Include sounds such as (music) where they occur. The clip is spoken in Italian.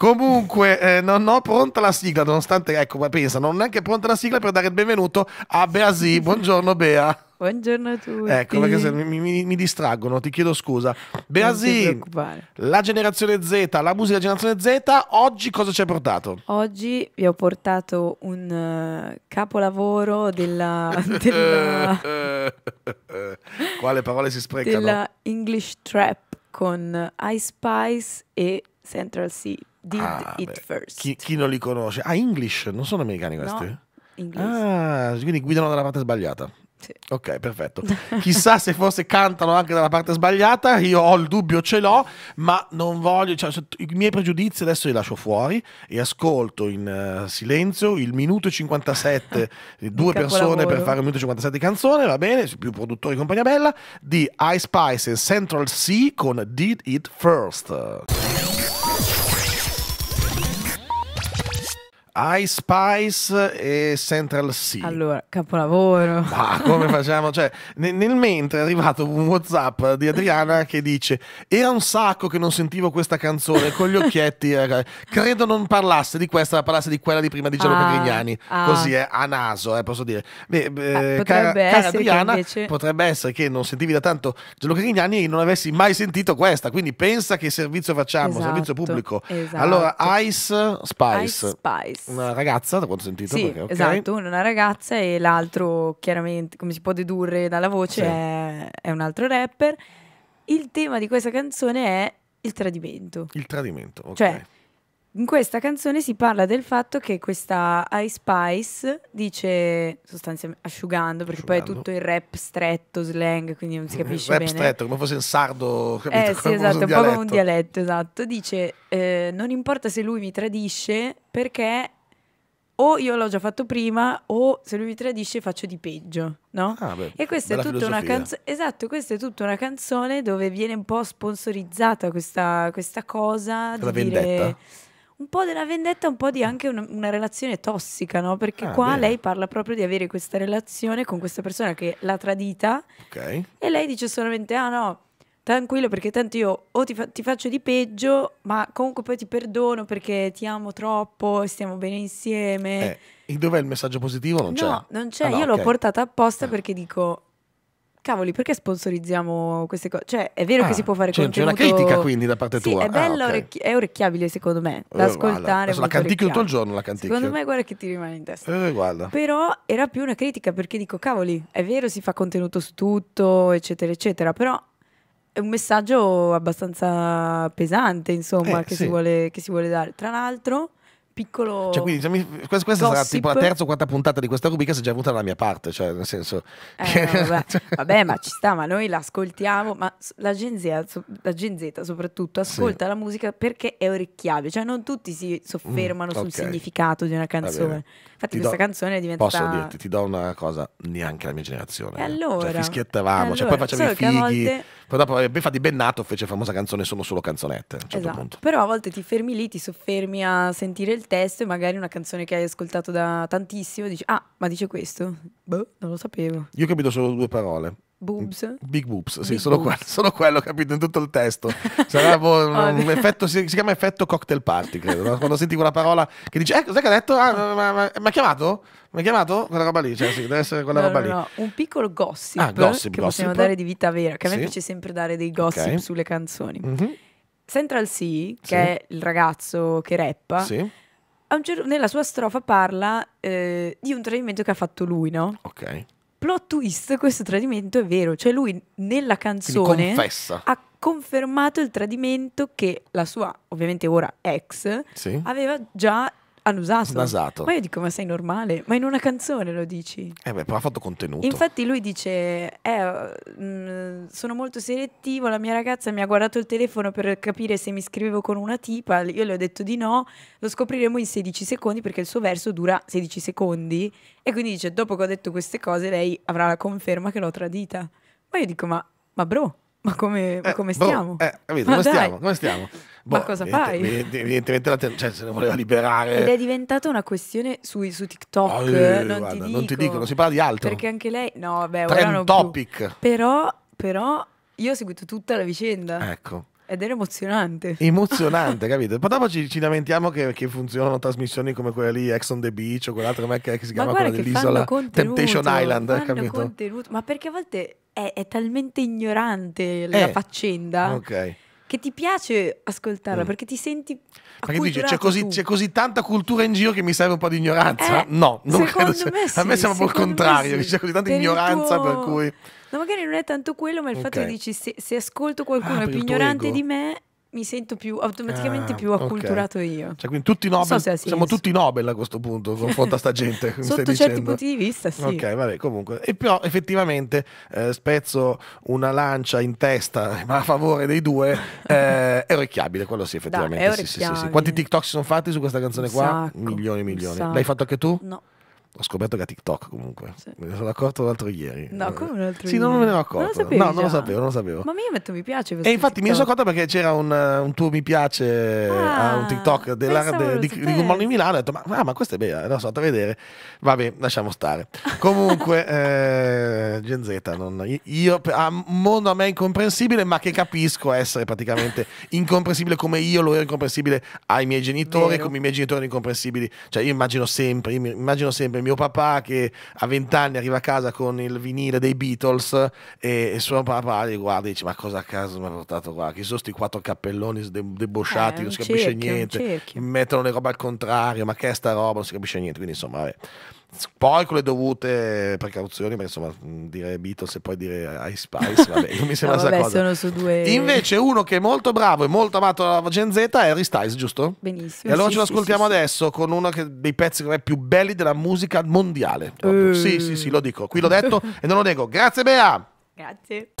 Comunque, eh, non ho pronta la sigla, nonostante, ecco, ma pensa, non ho neanche pronta la sigla per dare il benvenuto a Beasi. (laughs) Buongiorno, Bea. Buongiorno a tutti. Ecco, perché se mi, mi, mi distraggono, ti chiedo scusa. Beasi, la generazione Z, la musica della generazione Z, oggi cosa ci hai portato? Oggi vi ho portato un uh, capolavoro della... (laughs) della (laughs) Quale parole si sprecano? Della English Trap con Ice Spice e Central Sea. Did ah, It beh. First. Chi, chi, non li conosce? Ah, English, non sono americani questi? No, English. Ah, quindi guidano dalla parte sbagliata. Sì. Ok, perfetto. (laughs) Chissà se forse cantano anche dalla parte sbagliata, io ho il dubbio, ce l'ho, ma non voglio, cioè, i miei pregiudizi adesso li lascio fuori e ascolto in uh, silenzio il minuto 57, (laughs) due persone per fare un minuto 57 di canzone, va bene, più produttori compagnia bella, di Ice Spice e Central Sea con Did It First. I Spice e Central Sea. Allora, capolavoro. Ma come (laughs) facciamo? Cioè, nel, nel mentre è arrivato un WhatsApp di Adriana che dice: Era un sacco che non sentivo questa canzone con gli (laughs) occhietti. Eh, eh, credo non parlasse di questa, ma parlasse di quella di prima di Gianluca ah, Grignani. Ah. Così è eh, a naso, eh, posso dire. Beh, ah, potrebbe cara, cara Adriana, invece... potrebbe essere che non sentivi da tanto Gianluca Grignani e non avessi mai sentito questa. Quindi pensa che servizio facciamo, esatto, servizio pubblico. Esatto. Allora, Ice Spice. Ice Spice una ragazza, da quanto ho sentito. Sì, perché, okay. esatto, una ragazza e l'altro, chiaramente, come si può dedurre dalla voce, sì. è, è un altro rapper. Il tema di questa canzone è il tradimento. Il tradimento, ok. Cioè, in questa canzone si parla del fatto che questa Ice Spice dice, sostanzialmente asciugando, perché asciugando. poi è tutto il rap stretto, slang, quindi non si capisce rap bene. Rap stretto, come fosse un sardo, capito? Eh sì, come esatto, un, un po' come un dialetto, esatto. Dice, eh, non importa se lui mi tradisce, perché o io l'ho già fatto prima o se lui mi tradisce faccio di peggio, no? Ah, beh, e questa è tutta filosofia. una canzone, esatto, questa è tutta una canzone dove viene un po' sponsorizzata questa, questa cosa. La vendetta. Dire un po' della vendetta, un po' di anche un, una relazione tossica, no? Perché ah, qua bene. lei parla proprio di avere questa relazione con questa persona che l'ha tradita okay. e lei dice solamente ah no, tranquillo perché tanto io o ti, fa ti, faccio di peggio, ma comunque poi ti perdono perché ti amo troppo, e stiamo bene insieme. Eh, dov'è il messaggio positivo? Non c'è. No, non c'è. Ah, no, io okay. l'ho portata apposta eh. perché dico cavoli, perché sponsorizziamo queste cose? Cioè, è vero ah, che si può fare cioè, contenuto... C'è una critica quindi da parte sì, tua. È ah, bello, ah, okay. è orecchiabile secondo me, eh, da eh, ascoltare. La canticchio tutto il giorno, la canticchio. Secondo me guarda che ti rimane in testa. Eh, guarda. Però era più una critica perché dico, cavoli, è vero si fa contenuto su tutto, eccetera, eccetera, però è un messaggio abbastanza pesante, insomma, eh, che, sì. si vuole, che si vuole dare. Tra l'altro piccolo. Cioè, quindi, mi, questa, questa sarà tipo la terza o quarta puntata di questa rubrica, se già avuta dalla mia parte, cioè, nel senso. Eh, vabbè. (laughs) Cioè vabbè. ma ci sta, ma noi l'ascoltiamo, ma la Gen Z, la Gen Z soprattutto ascolta sì. la musica perché è orecchiabile, cioè non tutti si soffermano mm, okay. sul significato di una canzone. Infatti, ti questa canzone è diventata. Posso dirti, ti do una cosa, neanche la mia generazione. E cioè, allora. Cioè, fischiettavamo, allora, cioè, poi facciamo i fighi. Poi dopo, eh, infatti, Bennato fece la famosa canzone Sono solo canzonette. A un certo esatto. punto. Però a volte ti fermi lì, ti soffermi a sentire il testo e magari una canzone che hai ascoltato da tantissimo dici ah ma dice questo? Boh, non lo sapevo. Io ho capito solo due parole. Boobs? Big boobs, sì, Big solo, boobs. Quello, solo, Quello, ho capito in tutto il testo. Sarà boh, un, (laughs) effetto, si, si, chiama effetto cocktail party, credo. No? Quando senti quella parola che dici, eh, cos'è che ha detto? Ah, mi ha chiamato? Mi ha chiamato? Quella roba lì, cioè sì, deve essere quella no, roba no, lì. No, un piccolo gossip, ah, gossip che gossip. possiamo dare di vita vera, che a me sì. piace sempre dare dei gossip okay. sulle canzoni. Mm -hmm. Central C, che sì. è il ragazzo che rappa, sì a un cer- nella sua strofa parla eh, di un tradimento che ha fatto lui, no? Ok. Plot twist, questo tradimento è vero, cioè lui nella canzone ha confermato il tradimento che la sua, ovviamente ora ex, sì. aveva già hanno usato. Nasato. Ma io dico, ma sei normale? Ma in una canzone lo dici? Eh beh, però ha fatto contenuto. Infatti lui dice, eh, mh, mm, sono molto selettivo, la mia ragazza mi ha guardato il telefono per capire se mi scrivevo con una tipa, io le ho detto di no, lo scopriremo in 16 secondi perché il suo verso dura 16 secondi e quindi dice, dopo che ho detto queste cose lei avrà la conferma che l'ho tradita. Ma io dico, ma, ma bro, ma come, ma eh, come boh, stiamo? Bro, eh, capito, ma come, stiamo, come stiamo? Boh, ma cosa fai? Evidentemente la evidente, cioè, se ne voleva liberare. Ed è diventata una questione sui, su TikTok. Oh, non, guarda, ti dico, non ti dico, non si parla di altro. Perché anche lei, no, vabbè, ora non topic. Più. Però, però, io ho seguito tutta la vicenda. Ecco. Ed era emozionante. Emozionante, (laughs) capito? Poi dopo ci, ci lamentiamo che, che, funzionano trasmissioni come quella lì, Ex on the Beach o quell'altra, com'è che si chiama quella dell'isola? Temptation Island, capito? Contenuto. Ma perché a volte è, è talmente ignorante eh, la faccenda. Ok che ti piace ascoltarla mm. perché ti senti. Perché dici c'è così, c'è così, tanta cultura in giro che mi serve un po' di ignoranza. Eh, no, non credo. Me sì, a me sembra proprio il contrario, sì. c'è così tanta per ignoranza tuo... per cui. No, magari non è tanto quello, ma il okay. fatto che dici se, se ascolto qualcuno ah, più ignorante ego. di me, mi sento più, automaticamente ah, più acculturato okay. io. Cioè, quindi tutti Nobel, so siamo tutti Nobel a questo punto, (laughs) confronto a sta gente. Sotto certi dicendo. punti di vista, sì. Ok, vabbè, comunque. E però effettivamente eh, spezzo una lancia in testa, (laughs) ma a favore dei due, (laughs) eh, è orecchiabile, quello sì, effettivamente. Da, sì, sì, sì, Quanti TikTok si sono fatti su questa canzone qua? Sacco, milioni, milioni. L'hai fatto anche tu? No. Ho scoperto che ha TikTok comunque. Sì. Me ne sono accorto l'altro ieri. No, eh, come l'altro sì, ieri? Sì, non me ne ero accorto. Non no, non lo sapevo, non lo sapevo. Ma io metto mi piace. E infatti TikTok. mi sono accorto perché c'era un, eh, un tuo mi piace eh, ah, a un TikTok della, de, di, di Good Morning Milano. Ho detto, ma, ah, ma questa è bella, adesso so, a vedere. Vabbè, lasciamo stare. Comunque, (laughs) eh, Gen Z, non, io, a mondo a me incomprensibile, ma che capisco essere praticamente incomprensibile come io lo ero incomprensibile ai miei genitori, Vero. come i miei genitori erano incomprensibili. Cioè, io immagino sempre, io immagino sempre come mio papà che a vent'anni arriva a casa con il vinile dei Beatles e, e suo papà gli guarda e dice ma cosa a caso mi ha portato qua? che sono questi quattro cappelloni debosciati, eh, non si capisce cerchio, niente, mettono le robe al contrario, ma che è sta roba, non si capisce niente, quindi insomma... Vabbè. Poi con le dovute precauzioni, perché insomma dire Beatles e poi dire Ice Spice, vabbè, non mi (laughs) sembra no, vabbè, cosa. Due... Invece uno che è molto bravo e molto amato dalla Gen Z è Harry Styles, giusto? Benissimo. E allora sì, ce lo ascoltiamo sì, adesso sì. con uno dei pezzi più belli della musica mondiale. Uh. Sì, sì, sì, lo dico, qui l'ho detto (laughs) e non lo nego. Grazie Bea! Grazie.